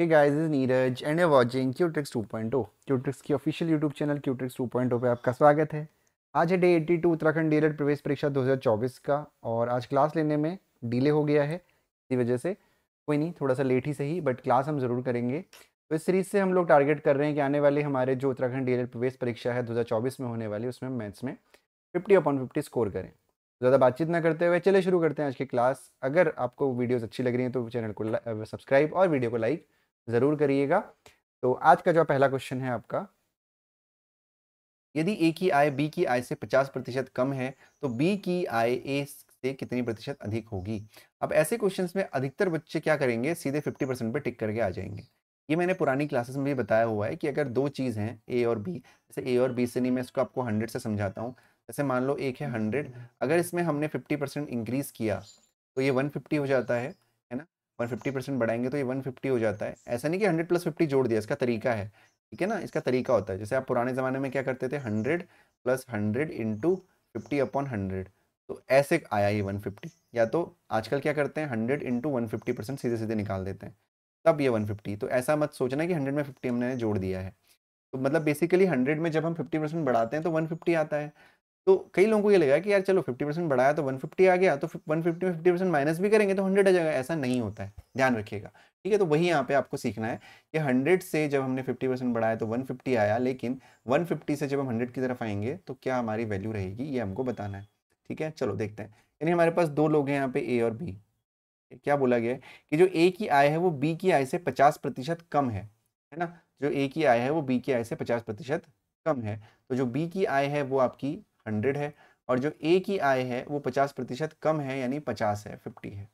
Hey guys, this is Neeraj and you're watching Qtrix 2.0. Qtrix की official YouTube channel Qtrix 2.0 पे आपका स्वागत है आज है डे 82 उत्तराखंड डीएलएड प्रवेश परीक्षा 2024 का और आज क्लास लेने में डिले हो गया है इसी वजह से कोई नहीं थोड़ा सा लेट ही सही बट क्लास हम ज़रूर करेंगे तो इस सीरीज़ से हम लोग टारगेट कर रहे हैं कि आने वाले हमारे जो उत्तराखंड डीएलएड प्रवेश परीक्षा है 2024 में होने वाली उसमें मैथ्स में फिफ्टी अपॉन फिफ्टी स्कोर करें ज़्यादा बातचीत ना करते हुए चले शुरू करते हैं आज की क्लास अगर आपको वीडियोज़ अच्छी लग रही हैं तो चैनल को सब्सक्राइब और वीडियो को लाइक ज़रूर करिएगा तो आज का जो पहला क्वेश्चन है आपका यदि ए की आय बी की आय से 50 प्रतिशत कम है तो बी की आय ए से कितनी प्रतिशत अधिक होगी अब ऐसे क्वेश्चंस में अधिकतर बच्चे क्या करेंगे सीधे 50 परसेंट पर टिक करके आ जाएंगे ये मैंने पुरानी क्लासेस में भी बताया हुआ है कि अगर दो चीज़ हैं ए और बी जैसे ए और बी से नहीं मैं इसको आपको हंड्रेड से समझाता हूँ जैसे मान लो एक है हंड्रेड अगर इसमें हमने फिफ्टी परसेंट इंक्रीज़ किया तो ये वन फिफ्टी हो जाता है 150 परसेंट बढ़ाएंगे तो ये 150 हो जाता है ऐसा नहीं कि 100 प्लस 50 जोड़ दिया इसका तरीका है ठीक है ना इसका तरीका होता है जैसे आप पुराने ज़माने में क्या करते थे 100 plus 100 into fifty upon hundred तो ऐसे आया ये 150 या तो आजकल क्या करते हैं 100 इंटू वन परसेंट सीधे सीधे निकाल देते हैं तब ये फिफ्टी तो ऐसा मत सोचना कि हंड्रेड में फिफ्टी हमने जोड़ दिया है तो मतलब बेसिकली हंड्रेड में जब हम फिफ्टी परसेंट बढ़ाते हैं तो फिफ्टी आता है तो कई लोगों को ये लगा कि यार चलो 50 परसेंट बढ़ाया तो 150 आ गया तो 150 में 50 परसेंट माइनस भी करेंगे तो 100 आ जाएगा ऐसा नहीं होता है ध्यान रखिएगा ठीक है तो वही यहाँ पे आपको सीखना है कि 100 से जब हमने 50 परसेंट बढ़ाया तो 150 आया लेकिन 150 से जब हम 100 की तरफ आएंगे तो क्या हमारी वैल्यू रहेगी ये हमको बताना है ठीक है चलो देखते हैं यानी हमारे पास दो लोग हैं यहाँ पे ए और बी क्या बोला गया है कि जो ए की आय है वो बी की आय से पचास प्रतिशत कम है है ना जो ए की आय है वो बी की आय से पचास प्रतिशत कम है तो जो बी की आय है वो आपकी हंड्रेड है और जो ए की आय है वो पचास प्रतिशत कम है यानी पचास है फिफ्टी है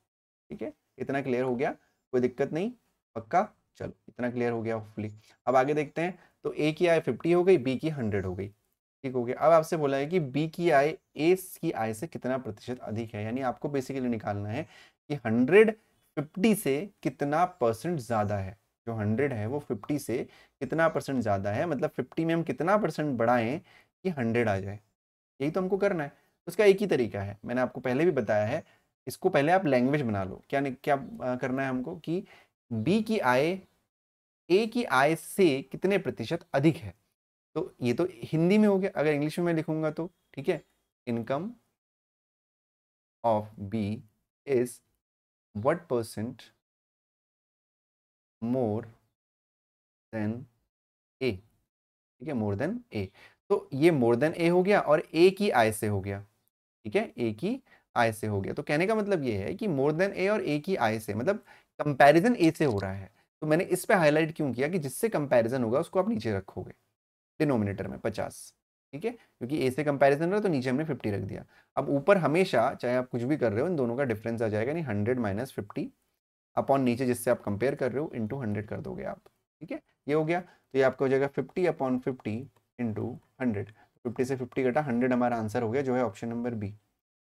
ठीक है इतना क्लियर हो गया कोई दिक्कत नहीं पक्का चलो इतना क्लियर हो गया होपफुली अब आगे देखते हैं तो ए की आय फिफ्टी हो गई बी की हंड्रेड हो गई ठीक हो गया अब आपसे बोला है कि बी की आय ए की आय से कितना प्रतिशत अधिक है यानी आपको बेसिकली निकालना है कि हंड्रेड फिफ्टी से कितना परसेंट ज़्यादा है जो हंड्रेड है वो फिफ्टी से कितना परसेंट ज़्यादा है मतलब फिफ्टी में हम कितना परसेंट बढ़ाएं कि हंड्रेड आ जाए यही तो हमको करना है तो उसका एक ही तरीका है मैंने आपको पहले भी बताया है इसको पहले आप लैंग्वेज बना लो क्या क्या करना है हमको कि बी की आय ए की आय से कितने प्रतिशत अधिक है तो ये तो हिंदी में हो गया अगर इंग्लिश में मैं लिखूंगा तो ठीक है income of B is what percent more than A ठीक है मोर देन ए तो ये मोर देन ए हो गया और ए की आय से हो गया ठीक है ए की आय से हो गया तो कहने का मतलब ये है कि मोर देन ए और ए की आय से मतलब कंपैरिजन ए से हो रहा है तो मैंने इस पे हाईलाइट क्यों किया कि जिससे कंपैरिजन होगा उसको आप नीचे रखोगे डिनोमिनेटर में पचास ठीक है क्योंकि ए से कंपैरिजन रहा तो नीचे हमने फिफ्टी रख दिया अब ऊपर हमेशा चाहे आप कुछ भी कर रहे हो इन दोनों का डिफरेंस आ जाएगा यानी हंड्रेड माइनस फिफ्टी अपॉन नीचे जिससे आप कंपेयर कर रहे हो इंटू हंड्रेड कर दोगे आप ठीक है ये हो गया तो ये आपका हो जाएगा fifty upon fifty into hundred fifty से फिफ्टी कटा हंड्रेड हमारा आंसर हो गया जो है ऑप्शन नंबर बी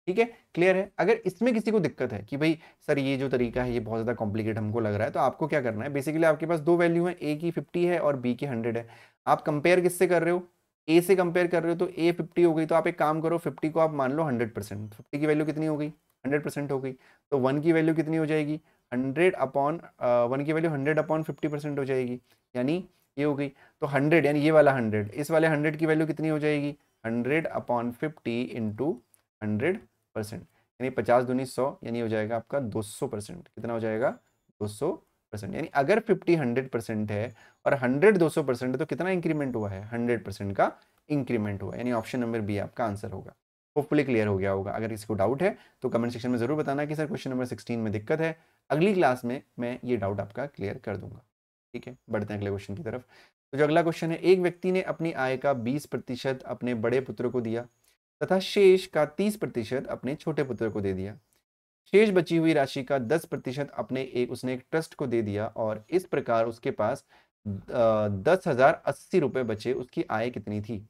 ठीक है क्लियर है अगर इसमें किसी को दिक्कत है कि भाई सर ये जो तरीका है ये बहुत ज़्यादा कॉम्प्लिकेट हमको लग रहा है तो आपको क्या करना है बेसिकली आपके पास दो वैल्यू हैं ए की फिफ्टी है और बी की हंड्रेड है आप कंपेयर किससे कर रहे हो ए से कंपेयर कर रहे हो तो ए फिफ्टी हो गई तो आप एक काम करो फिफ्टी को आप मान लो हंड्रेड परसेंट फिफ्टी की वैल्यू कितनी हो गई हंड्रेड परसेंट हो गई तो वन की वैल्यू कितनी हो जाएगी हंड्रेड अपॉन वन की value hundred upon fifty percent हो जाएगी यानी ये हो गई तो हंड्रेड यानी ये वाला हंड्रेड इस वाले हंड्रेड की वैल्यू कितनी हो जाएगी hundred upon fifty into hundred percent यानी पचास दूनी सौ यानी हो जाएगा आपका दो सौ परसेंट कितना हो जाएगा दो सौ परसेंट यानी अगर फिफ्टी हंड्रेड परसेंट है और हंड्रेड दो सौ परसेंट है तो कितना इंक्रीमेंट हुआ है हंड्रेड परसेंट का इंक्रीमेंट हुआ यानी ऑप्शन नंबर बी आपका आंसर होगा होपफुली क्लियर हो गया होगा अगर किसी को डाउट है तो कमेंट सेक्शन में जरूर बताना कि सर क्वेश्चन नंबर सिक्सटीन में दिक्कत है अगली क्लास में मैं ये डाउट आपका क्लियर कर दूंगा ठीक है बढ़ते हैं अगले क्वेश्चन की तरफ तो जो अगला क्वेश्चन है एक व्यक्ति ने अपनी आय का बीस प्रतिशत अपने बड़े पुत्र को दिया तथा शेष का तीस प्रतिशत अपने छोटे पुत्र को दे दिया शेष बची हुई राशि का दस प्रतिशत अपने एक उसने एक ट्रस्ट को दे दिया और इस प्रकार उसके पास दस हजार अस्सी रुपये बचे उसकी आय कितनी थी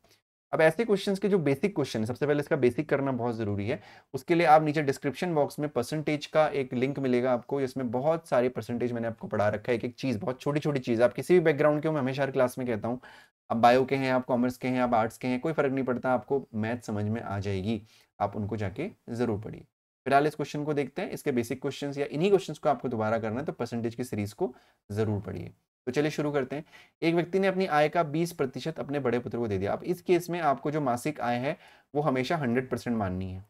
अब ऐसे क्वेश्चंस के जो बेसिक क्वेश्चन है सबसे पहले इसका बेसिक करना बहुत ज़रूरी है उसके लिए आप नीचे डिस्क्रिप्शन बॉक्स में परसेंटेज का एक लिंक मिलेगा आपको इसमें बहुत सारे परसेंटेज मैंने आपको पढ़ा रखा है एक एक चीज़ बहुत छोटी छोटी चीज़ आप किसी भी बैकग्राउंड के हो मैं हमेशा हर क्लास में कहता हूँ आप बायो के हैं आप कॉमर्स के हैं आप आर्ट्स के हैं कोई फ़र्क नहीं पड़ता आपको मैथ समझ में आ जाएगी आप उनको जाके ज़रूर पढ़िए फिलहाल इस क्वेश्चन को देखते हैं इसके बेसिक क्वेश्चन या इन्हीं क्वेश्चन को आपको दोबारा करना है तो परसेंटेज की सीरीज़ को ज़रूर पढ़िए तो चलिए शुरू करते हैं एक व्यक्ति ने अपनी आय का 20 प्रतिशत अपने बड़े पुत्र को दे दिया अब इस केस में आपको जो मासिक आय है वो हमेशा 100 परसेंट माननी है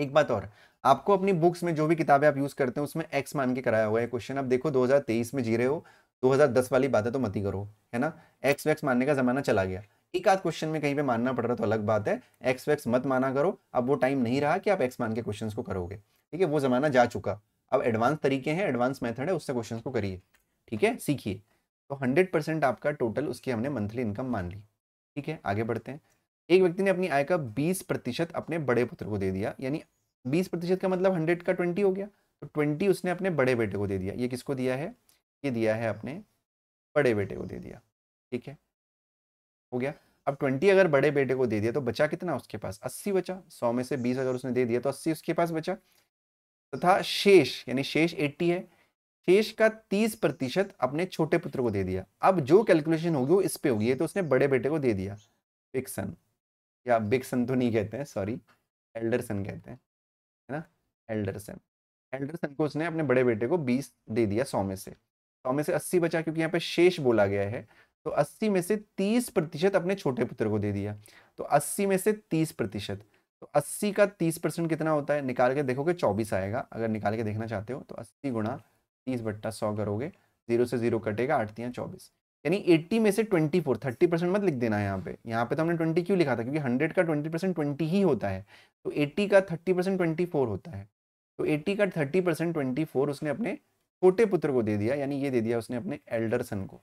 एक बात और आपको अपनी बुक्स में जो भी किताबें आप यूज़ करते हैं उसमें एक्स मान के कराया हुआ है क्वेश्चन आप देखो 2023 में जी रहे हो 2010 वाली बात है तो मती करो है ना एक्स वैक्स मानने का ज़माना चला गया एक आध क्वेश्चन में कहीं पर मानना पड़ रहा तो अलग बात है एक्स वैक्स मत माना करो अब वो टाइम नहीं रहा कि आप एक्स मान के क्वेश्चन को करोगे ठीक है वो ज़माना जा चुका अब एडवांस तरीके हैं एडवांस मेथड है उससे क्वेश्चन को करिए ठीक है सीखिए तो हंड्रेड परसेंट आपका टोटल उसकी हमने मंथली इनकम मान ली ठीक है आगे बढ़ते हैं एक व्यक्ति ने अपनी आय का बीस प्रतिशत अपने बड़े पुत्र को दे दिया यानी बीस प्रतिशत का मतलब हंड्रेड का ट्वेंटी हो गया तो ट्वेंटी उसने अपने बड़े बेटे को दे दिया ये किसको दिया है ये दिया है अपने बड़े बेटे को दे दिया ठीक है हो गया अब ट्वेंटी अगर बड़े बेटे को दे दिया तो बचा कितना उसके पास अस्सी बचा सौ में से बीस अगर उसने दे दिया तो अस्सी उसके पास बचा तथा शेष यानी शेष एट्टी है शेष का तीस प्रतिशत अपने छोटे पुत्र को दे दिया अब जो कैलकुलेशन होगी वो इस पे होगी तो उसने बड़े बेटे को दे दिया बिग सन या बिग सन तो नहीं कहते हैं सॉरी एल्डर सन कहते हैं है ना एल्डर सन एल्डर सन को उसने अपने बड़े बेटे को बीस दे दिया सौ में से सौ में से अस्सी बचा क्योंकि यहाँ पे शेष बोला गया है तो अस्सी में से तीस प्रतिशत अपने छोटे पुत्र को दे दिया तो अस्सी में से तीस प्रतिशत तो अस्सी का तीस परसेंट कितना होता है निकाल के देखोगे चौबीस आएगा अगर निकाल के देखना चाहते हो तो अस्सी गुणा तीस बट्टा सौ करोगे जीरो से जीरो कटेगा आठ तीन चौबीस यानी एट्टी में से ट्वेंटी फोर थर्टी परसेंट मत लिख देना यहाँ पे यहाँ पे तो हमने ट्वेंटी क्यों लिखा था क्योंकि हंड्रेड का ट्वेंटी परसेंट ट्वेंटी ही होता है तो एट्टी का थर्टी परसेंट ट्वेंटी फोर होता है तो एट्टी का थर्टी परसेंट ट्वेंटी फोर उसने अपने छोटे पुत्र को दे दिया यानी ये दे दिया उसने अपने एल्डर सन को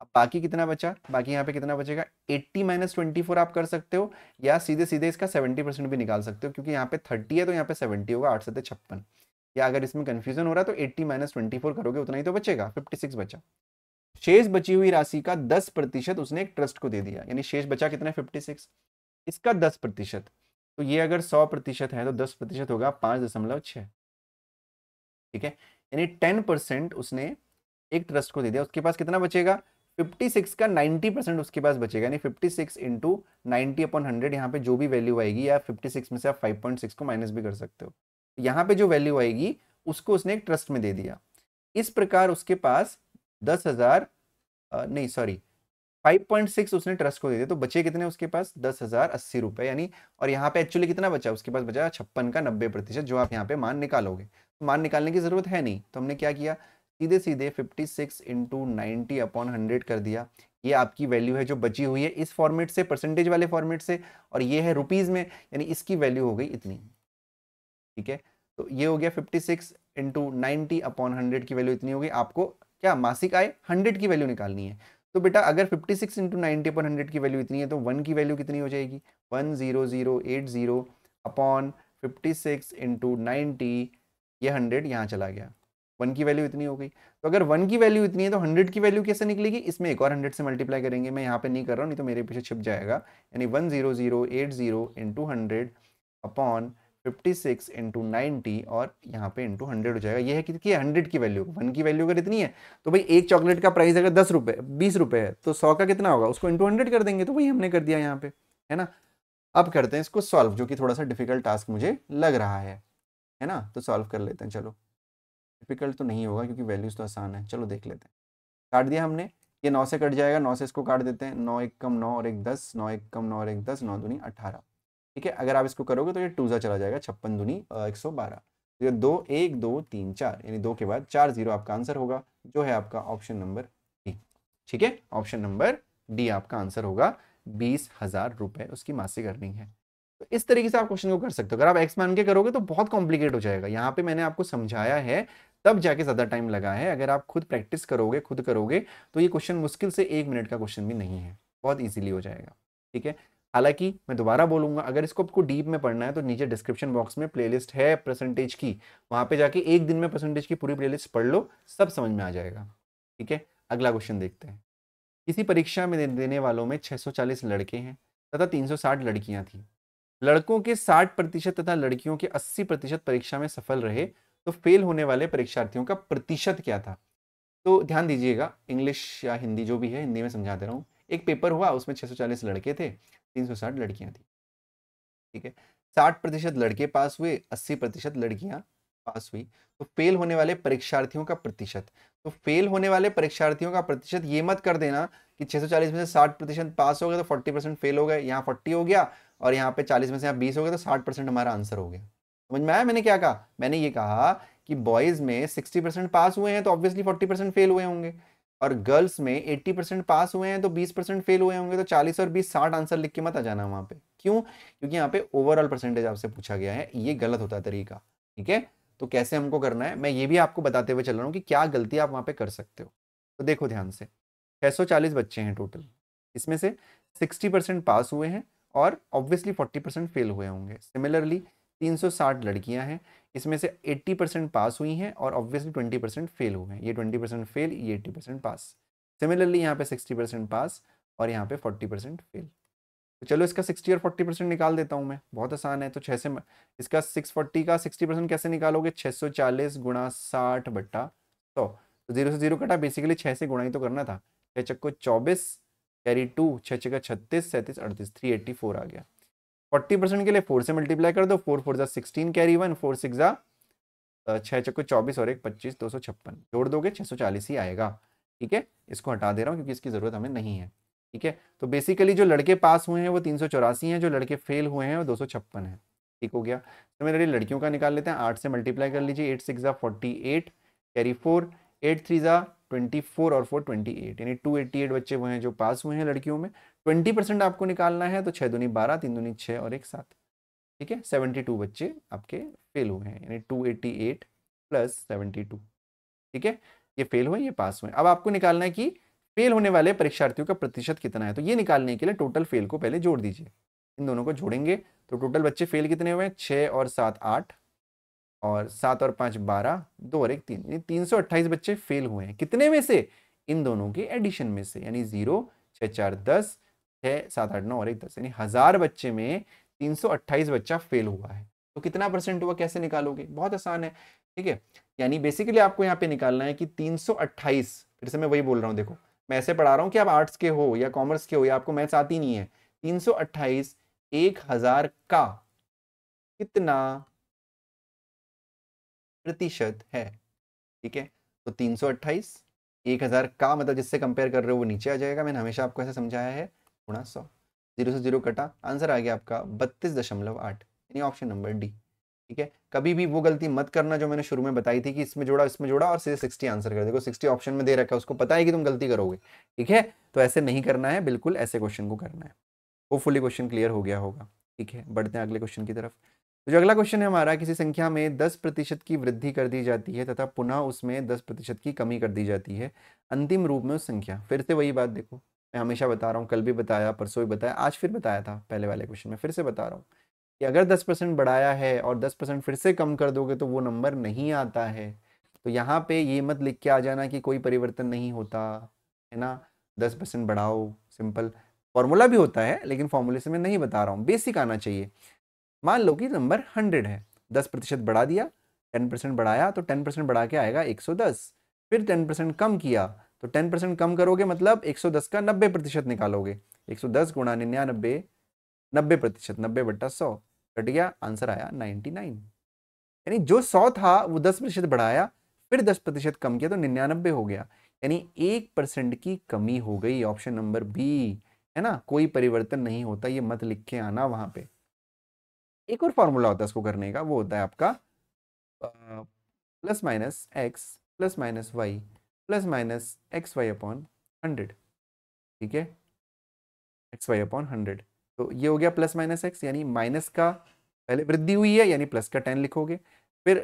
अब बाकी कितना बचा बाकी यहाँ पे कितना बचेगा एट्टी माइनस ट्वेंटी आप कर सकते हो या सीधे सीधे इसका सेवेंटी परसेंट भी निकाल सकते हो क्योंकि यहाँ पे थर्टी है तो यहाँ पे सेवेंटी होगा आठ सत्य छप्पन या अगर इसमें कंफ्यूजन हो रहा है तो 80 माइनस ट्वेंटी करोगे उतना ही तो बचेगा 56 बचा शेष बची हुई राशि का 10 प्रतिशत उसने एक ट्रस्ट को दे दिया यानी शेष बचा कितना है 56 इसका 10 प्रतिशत तो ये अगर 100 प्रतिशत है तो 10 प्रतिशत होगा पाँच दशमलव छः ठीक है यानी 10 परसेंट उसने एक ट्रस्ट को दे दिया उसके पास कितना बचेगा फिफ्टी का नाइन्टी परसेंट उसके पास बचेगा यानी fifty six into ninety upon hundred यहाँ पे जो भी वैल्यू आएगी या फिफ्टी में से आप फाइव को माइनस भी कर सकते हो यहाँ पे जो वैल्यू आएगी उसको उसने एक ट्रस्ट में दे दिया इस प्रकार उसके पास दस हजार नहीं सॉरी 5.6 उसने ट्रस्ट को दे दिया तो बचे कितने उसके पास दस हजार अस्सी रुपए यानी और यहाँ पे एक्चुअली कितना बचा उसके पास बचा छप्पन का नब्बे प्रतिशत जो आप यहाँ पे मान निकालोगे तो मान निकालने की जरूरत है नहीं तो हमने क्या किया सीधे सीधे 56 six into ninety upon hundred कर दिया ये आपकी वैल्यू है जो बची हुई है इस फॉर्मेट से परसेंटेज वाले फॉर्मेट से और ये है रुपीज़ में यानी इसकी वैल्यू हो गई इतनी ठीक है तो ये हो गया fifty six into ninety upon hundred की वैल्यू इतनी होगी आपको क्या मासिक आय हंड्रेड की वैल्यू निकालनी है तो बेटा अगर fifty six into ninety upon hundred की वैल्यू इतनी है तो वन की वैल्यू कितनी हो जाएगी one zero zero eight zero upon fifty six into ninety ये हंड्रेड यहाँ चला गया वन की वैल्यू इतनी हो गई तो अगर वन की वैल्यू इतनी है तो हंड्रेड की वैल्यू कैसे निकलेगी इसमें एक और हंड्रेड से मल्टीप्लाई करेंगे मैं यहाँ पे नहीं कर रहा हूँ नहीं तो मेरे पीछे छिप जाएगा यानी one zero zero eight zero into hundred upon 56 into ninety और यहाँ पे इंटू हंड्रेड हो जाएगा ये है कि हंड्रेड की वैल्यू वन की वैल्यू अगर इतनी है तो भाई एक चॉकलेट का प्राइस अगर दस रुपये बीस रुपये है तो सौ का कितना होगा उसको इंटू हंड्रेड कर देंगे तो वही हमने कर दिया यहाँ पे है ना अब करते हैं इसको सॉल्व जो कि थोड़ा सा डिफिकल्ट टास्क मुझे लग रहा है है ना तो सॉल्व कर लेते हैं चलो डिफिकल्ट तो नहीं होगा क्योंकि वैल्यूज़ तो आसान है चलो देख लेते हैं काट दिया हमने ये नौ से कट जाएगा नौ से इसको काट देते हैं नौ एक कम नौ और एक दस नौ एक कम नौ और एक दस नौ दूनी अठारह ठीक है अगर आप इसको करोगे तो ये टू सा चला जाएगा छप्पन दुनी एक सौ बारह तो दो एक दो तीन चार यानी दो के बाद चार जीरो आपका आंसर होगा जो है आपका ऑप्शन नंबर डी ठीक है ऑप्शन नंबर डी आपका आंसर होगा बीस हजार रुपए उसकी मासिक अर्निंग है तो इस तरीके से आप क्वेश्चन को कर सकते हो अगर आप एक्स मान के करोगे तो बहुत कॉम्प्लिकेट हो जाएगा यहाँ पे मैंने आपको समझाया है तब जाके ज़्यादा टाइम लगा है अगर आप खुद प्रैक्टिस करोगे खुद करोगे तो ये क्वेश्चन मुश्किल से एक मिनट का क्वेश्चन भी नहीं है बहुत ईजिली हो जाएगा ठीक है हालांकि मैं दोबारा बोलूंगा अगर इसको आपको डीप में पढ़ना है तो नीचे डिस्क्रिप्शन बॉक्स में प्लेलिस्ट है परसेंटेज की वहां पे जाके एक दिन में परसेंटेज की पूरी प्लेलिस्ट पढ़ लो सब समझ में आ जाएगा ठीक है अगला क्वेश्चन देखते हैं किसी परीक्षा में देने वालों में 640 लड़के हैं तथा 360 लड़कियां थी लड़कों के 60 प्रतिशत तथा लड़कियों के 80 प्रतिशत परीक्षा में सफल रहे तो फेल होने वाले परीक्षार्थियों का प्रतिशत क्या था तो ध्यान दीजिएगा इंग्लिश या हिंदी जो भी है हिंदी में समझा दे रहा हूँ एक पेपर हुआ उसमें 640 लड़के थे तीन सौ साठ लड़कियाँ थी ठीक है साठ प्रतिशत लड़के पास हुए अस्सी प्रतिशत लड़कियां पास हुई तो फेल होने वाले परीक्षार्थियों का प्रतिशत तो फेल होने वाले परीक्षार्थियों का प्रतिशत ये मत कर देना कि 640 में से 60 प्रतिशत पास हो गए तो 40 परसेंट फेल हो गए यहाँ 40 हो गया और यहाँ पे 40 में से यहाँ 20 हो गए तो 60 परसेंट हमारा आंसर हो गया समझ में आया मैंने क्या कहा मैंने ये कहा कि बॉयज़ में 60 परसेंट पास हुए हैं तो ऑब्वियसली 40 परसेंट फेल हुए होंगे और गर्ल्स में 80 परसेंट पास हुए हैं तो 20 परसेंट फेल हुए होंगे तो 40 और 20 60 आंसर लिख के मत आ जाना वहां पे क्यों क्योंकि यहाँ पे ओवरऑल परसेंटेज आपसे पूछा गया है ये गलत होता है तरीका ठीक है तो कैसे हमको करना है मैं ये भी आपको बताते हुए चल रहा हूँ कि क्या गलती आप वहाँ पे कर सकते हो तो देखो ध्यान से छह बच्चे हैं टोटल इसमें से सिक्सटी परसेंट पास हुए हैं और ऑब्वियसली फोर्टी परसेंट फेल हुए होंगे सिमिलरली 360 लड़कियां हैं इसमें से 80 परसेंट पास हुई हैं और ऑब्वियसली 20 परसेंट फेल हुए हैं ये 20 परसेंट फेल ये 80 परसेंट पास सिमिलरली यहाँ पे 60 परसेंट पास और यहाँ पे 40 परसेंट फेल तो चलो इसका 60 और 40 परसेंट निकाल देता हूँ मैं बहुत आसान है तो छः से इसका 640 का 60 परसेंट कैसे निकालोगे सौ चालीस गुणा साठ बट्टा सौ तो जीरो से जीरो कटा बेसिकली छः से गुणा ही तो करना था छः चक्को चौबीस कैरी टू छः का छत्तीस सैंतीस अड़तीस थ्री एट्टी फोर आ गया फोर्टी परसेंट के लिए फोर से मल्टीप्लाई कर दो फोर फोर जा sixteen carry one four six जा छः चक्को चौबीस और एक पच्चीस दो सौ छप्पन जोड़ दोगे छः सौ चालीस ही आएगा ठीक है इसको हटा दे रहा हूँ क्योंकि इसकी ज़रूरत हमें नहीं है ठीक है तो बेसिकली जो लड़के पास हुए हैं वो तीन सौ चौरासी हैं जो लड़के फेल हुए हैं वो दो सौ छप्पन है ठीक हो गया तो मेरे लिए लड़कियों का निकाल लेते हैं आठ से मल्टीप्लाई कर लीजिए एट सिक्स ज़ा forty eight carry four eight three ज़ा 24 और 4 28 यानी 288 बच्चे वो हैं जो पास हुए हैं लड़कियों में 20 परसेंट आपको निकालना है तो छः दुनी बारह तीन दुनी छः और एक साथ ठीक है 72 बच्चे आपके फेल हुए हैं यानी 288 प्लस 72 ठीक है ये फेल हुए ये पास हुए अब आपको निकालना है कि फेल होने वाले परीक्षार्थियों का प्रतिशत कितना है तो ये निकालने के लिए टोटल फेल को पहले जोड़ दीजिए इन दोनों को जोड़ेंगे तो टोटल बच्चे फेल कितने हुए हैं छः और सात आठ और सात और पाँच बारह दो और एक तीन ये तीन सौ अट्ठाईस बच्चे फेल हुए हैं कितने में से इन दोनों के एडिशन में से यानी जीरो छः चार दस छः सात आठ नौ और एक दस यानी हज़ार बच्चे में तीन सौ अट्ठाईस बच्चा फेल हुआ है तो कितना परसेंट हुआ कैसे निकालोगे बहुत आसान है ठीक है यानी बेसिकली आपको यहाँ पे निकालना है कि 328 फिर से मैं वही बोल रहा हूँ देखो मैं ऐसे पढ़ा रहा हूँ कि आप आर्ट्स के हो या कॉमर्स के हो या आपको मैथ्स आती नहीं है 328 एक हजार का कितना प्रतिशत है ठीक है तो तीन सौ अट्ठाईस एक हज़ार का मतलब जिससे कंपेयर कर रहे हो वो नीचे आ जाएगा मैंने हमेशा आपको ऐसे समझाया है गुणा सौ जीरो से जीरो कटा आंसर आ गया आपका बत्तीस दशमलव आठ यानी ऑप्शन नंबर डी ठीक है कभी भी वो गलती मत करना जो मैंने शुरू में बताई थी कि इसमें जोड़ा इसमें जोड़ा और सीधे सिक्सटी आंसर कर देखो सिक्सटी ऑप्शन में दे रखा है उसको पता है कि तुम गलती करोगे ठीक है तो ऐसे नहीं करना है बिल्कुल ऐसे क्वेश्चन को करना है वो क्वेश्चन क्लियर हो गया होगा ठीक है बढ़ते हैं अगले क्वेश्चन की तरफ तो जो अगला क्वेश्चन है हमारा किसी संख्या में 10 प्रतिशत की वृद्धि कर दी जाती है तथा पुनः उसमें 10 प्रतिशत की कमी कर दी जाती है अंतिम रूप में उस संख्या फिर से वही बात देखो मैं हमेशा बता रहा हूँ कल भी बताया परसों भी बताया आज फिर बताया था पहले वाले क्वेश्चन में फिर से बता रहा हूँ कि अगर दस परसेंट बढ़ाया है और दस परसेंट फिर से कम कर दोगे तो वो नंबर नहीं आता है तो यहाँ पे ये मत लिख के आ जाना कि कोई परिवर्तन नहीं होता है ना दस परसेंट बढ़ाओ सिंपल फॉर्मूला भी होता है लेकिन फॉर्मूले से मैं नहीं बता रहा हूँ बेसिक आना चाहिए मान लो कि नंबर हंड्रेड है दस प्रतिशत बढ़ा दिया टेन परसेंट बढ़ाया तो टेन परसेंट बढ़ा के आएगा एक सौ दस फिर टेन परसेंट कम किया तो टेन परसेंट कम करोगे मतलब एक सौ दस का नब्बे प्रतिशत निकालोगे एक सौ दस गुणा निन्यानबे नब्बे प्रतिशत नब्बे बट्टा सौ कट गया आंसर आया नाइन्टी नाइन यानी जो सौ था वो दस प्रतिशत बढ़ाया फिर दस प्रतिशत कम किया तो निन्यानबे हो गया यानी एक परसेंट की कमी हो गई ऑप्शन नंबर बी है ना कोई परिवर्तन नहीं होता ये मत लिख के आना वहां पर एक और फॉर्मूला होता है इसको करने का वो होता है आपका plus minus X plus minus Y plus minus X Y upon hundred ठीक है एक्स वाई अपॉन हंड्रेड तो ये हो गया प्लस माइनस एक्स यानी माइनस का पहले वृद्धि हुई है यानी प्लस का टेन लिखोगे फिर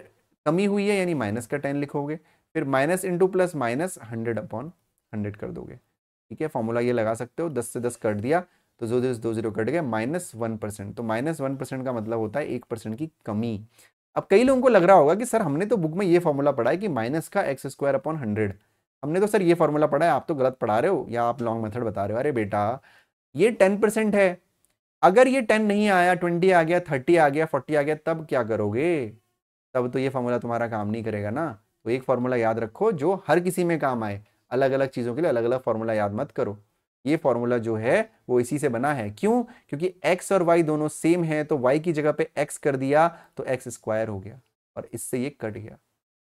कमी हुई है यानी माइनस का टेन लिखोगे फिर minus into plus minus hundred upon hundred कर दोगे ठीक है फॉर्मूला ये लगा सकते हो दस से दस कर दिया तो जो दो जीरो कट गया माइनस वन परसेंट तो माइनस वन परसेंट का मतलब होता है एक परसेंट की कमी अब कई लोगों को लग रहा होगा कि सर हमने तो बुक में ये फॉर्मूला पढ़ा है कि माइनस का एक्स स्क्वायर अपॉन हंड्रेड हमने तो सर ये फॉर्मूला पढ़ा है आप तो गलत पढ़ा रहे हो या आप लॉन्ग मेथड बता रहे हो अरे बेटा ये टेन परसेंट है अगर ये टेन नहीं आया ट्वेंटी आ गया थर्टी आ गया फोर्टी आ गया तब क्या करोगे तब तो ये फॉर्मूला तुम्हारा काम नहीं करेगा ना तो एक फॉर्मूला याद रखो जो हर किसी में काम आए अलग अलग चीज़ों के लिए अलग अलग फॉर्मूला याद मत करो ये फॉर्मूला जो है वो इसी से बना है क्यों क्योंकि x और y दोनों सेम है तो y की जगह पे x कर दिया तो एक्स स्क्वायर हो गया और इससे ये कट गया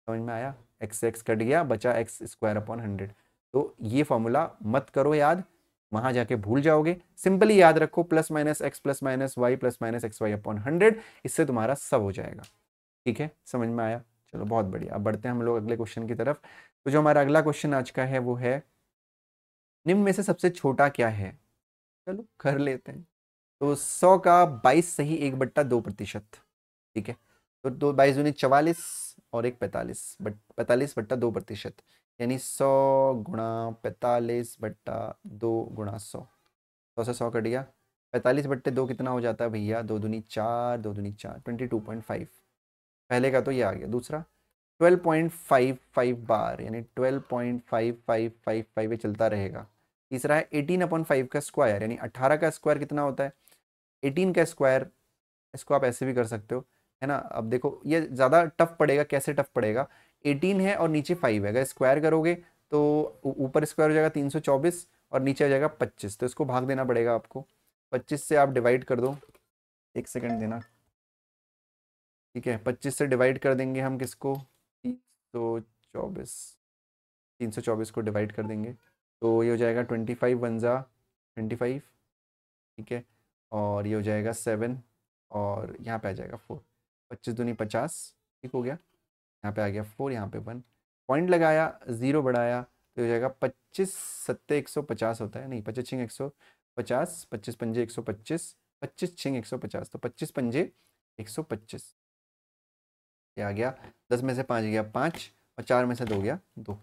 समझ में आया x x कट गया बचा एक्स स्क्वायर अपॉन हंड्रेड तो ये फॉर्मूला मत करो याद वहां जाके भूल जाओगे सिंपली याद रखो plus minus X plus minus Y plus minus X Y upon hundred इससे तुम्हारा सब हो जाएगा ठीक है समझ में आया चलो बहुत बढ़िया अब बढ़ते हैं हम लोग अगले क्वेश्चन की तरफ तो जो हमारा अगला क्वेश्चन आज का है वो है निम्न में से सबसे छोटा क्या है चलो कर लेते हैं तो सौ का बाईस सही एक बट्टा दो प्रतिशत ठीक है तो दो बाईस दूनी चवालीस और एक पैंतालीस बट पैंतालीस बट्टा दो प्रतिशत यानी सौ गुणा पैंतालीस बट्टा दो गुणा सौ सौ से सौ कट गया पैंतालीस बट्टे दो कितना हो जाता है भैया दो दूनी चार दो दूनी चार ट्वेंटी टू पॉइंट फाइव पहले का तो ये आ गया दूसरा 12.55 बार यानी 12.5555 ये चलता रहेगा तीसरा है 18 अपॉन फाइव का स्क्वायर यानी 18 का स्क्वायर कितना होता है 18 का स्क्वायर इसको आप ऐसे भी कर सकते हो है ना अब देखो ये ज़्यादा टफ पड़ेगा कैसे टफ पड़ेगा 18 है और नीचे 5 है अगर स्क्वायर करोगे तो ऊपर स्क्वायर हो जाएगा 324 और नीचे हो जाएगा 25 तो इसको भाग देना पड़ेगा आपको 25 से आप डिवाइड कर दो एक सेकंड देना ठीक है 25 से डिवाइड कर देंगे हम किसको तो चौबीस तीन सौ चौबीस को डिवाइड कर देंगे तो ये हो जाएगा ट्वेंटी फाइव वनज़ा ट्वेंटी फाइव ठीक है और ये हो जाएगा सेवन और यहाँ पे आ जाएगा फोर पच्चीस दूनी पचास ठीक हो गया यहाँ पे आ गया फोर यहाँ पे वन पॉइंट लगाया ज़ीरो बढ़ाया तो ये हो जाएगा पच्चीस सत्ते एक सौ पचास होता है नहीं पच्चीस छिंग एक सौ पचास पच्चीस पंजे एक सौ पच्चीस पच्चीस छिंग एक सौ पचास तो पच्चीस पंजे एक सौ पच्चीस ये आ गया दस में से पाँच गया पाँच और चार में से दो गया दो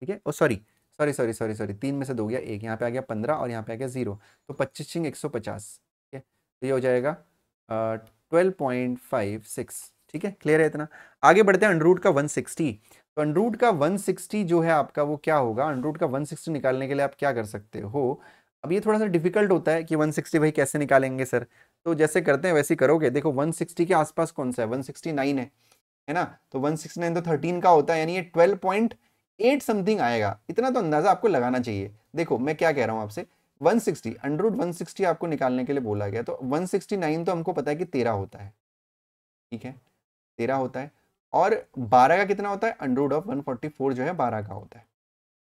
ठीक है और sorry sorry sorry sorry sorry तीन में से दो गया एक यहाँ पे आ गया पंद्रह और यहाँ पे आ गया जीरो तो पच्चीस छिंग एक सौ पचास ठीक है तो ये हो जाएगा ट्वेल्व पॉइंट फाइव सिक्स ठीक है क्लियर है इतना आगे बढ़ते हैं अनरूट का वन सिक्सटी तो अनरूट का वन सिक्सटी जो है आपका वो क्या होगा अनरूट का वन सिक्सटी निकालने के लिए आप क्या कर सकते हो अब ये थोड़ा सा डिफिकल्ट होता है कि वन सिक्सटी भाई कैसे निकालेंगे सर तो जैसे करते हैं वैसे करोगे देखो सिक्सटी के आसपास कौन सा है नाइन है है ना तो 169 तो 13 का होता है यानी ये 12.8 समथिंग आएगा इतना तो अंदाज़ा आपको लगाना चाहिए देखो मैं क्या कह रहा हूँ आपसे 160 अंडरवुड 160 आपको निकालने के लिए बोला गया तो 169 तो हमको पता है कि तेरह होता है ठीक है तेरह होता है और बारह का कितना होता है अंडरवुड ऑफ 144 जो है बारह का होता है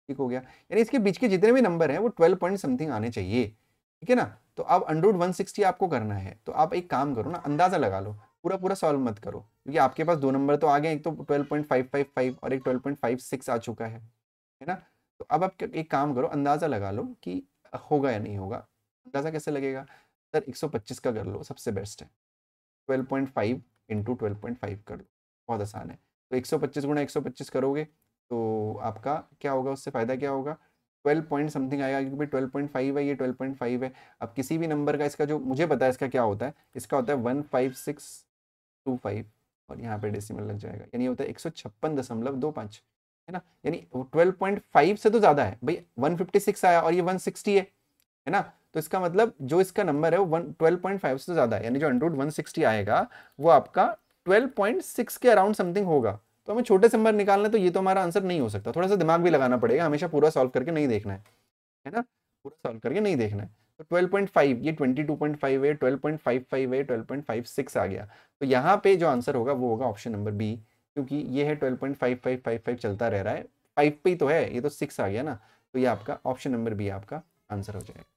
ठीक हो गया यानी इसके बीच के जितने भी नंबर हैं वो ट्वेल्व पॉइंट समथिंग आने चाहिए ठीक है ना तो अब अंडरवुड 160 आपको करना है तो आप एक काम करो ना अंदाज़ा लगा लो पूरा पूरा सॉल्व मत करो क्योंकि आपके पास दो नंबर तो आ गए एक तो 12.555 और एक 12.56 आ चुका है है ना तो अब आप एक काम करो अंदाज़ा लगा लो कि होगा या नहीं होगा अंदाज़ा कैसे लगेगा सर 125 का कर लो सबसे बेस्ट है 12.5 पॉइंट फाइव कर लो बहुत आसान है तो 125 गुणा 125 करोगे तो आपका क्या होगा उससे फ़ायदा क्या होगा 12 पॉइंट समथिंग आएगा क्योंकि ट्वेल्व पॉइंट फाइव है ये 12.5 है अब किसी भी नंबर का इसका जो मुझे पता है इसका क्या होता है इसका होता है one five six two five और यहाँ पे डेसिमल लग जाएगा यानी होता है एक सौ छप्पन दशमलव दो पाँच है ना यानी ट्वेल्व पॉइंट फाइव से तो ज़्यादा है भाई वन फिफ्टी सिक्स आया और ये वन सिक्सटी है है ना तो इसका मतलब जो इसका नंबर है वो वन ट्वेल्व पॉइंट फाइव से तो ज़्यादा है यानी जो अंडरूट वन सिक्सटी आएगा वो आपका ट्वेल्व पॉइंट सिक्स के अराउंड समथिंग होगा तो हमें छोटे से नंबर निकालना है तो ये तो हमारा आंसर नहीं हो सकता थोड़ा सा दिमाग भी लगाना पड़ेगा हमेशा पूरा सॉल्व करके नहीं देखना है है ना पूरा सॉल्व करके नहीं देखना है तो 12.5 ये 22.5 है 12.55 है 12.56 आ गया तो यहाँ पे जो आंसर होगा वो होगा ऑप्शन नंबर बी क्योंकि ये है 12.5555 चलता रह रहा है फाइव पे ही तो है ये तो सिक्स आ गया ना तो ये आपका ऑप्शन नंबर बी आपका आंसर हो जाएगा